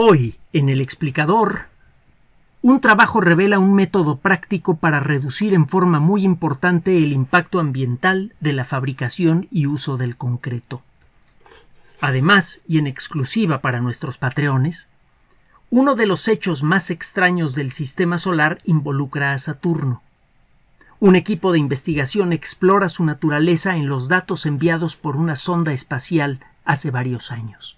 Hoy, en el explicador, un trabajo revela un método práctico para reducir en forma muy importante el impacto ambiental de la fabricación y uso del concreto. Además, y en exclusiva para nuestros patreones, uno de los hechos más extraños del sistema solar involucra a Saturno. Un equipo de investigación explora su naturaleza en los datos enviados por una sonda espacial hace varios años.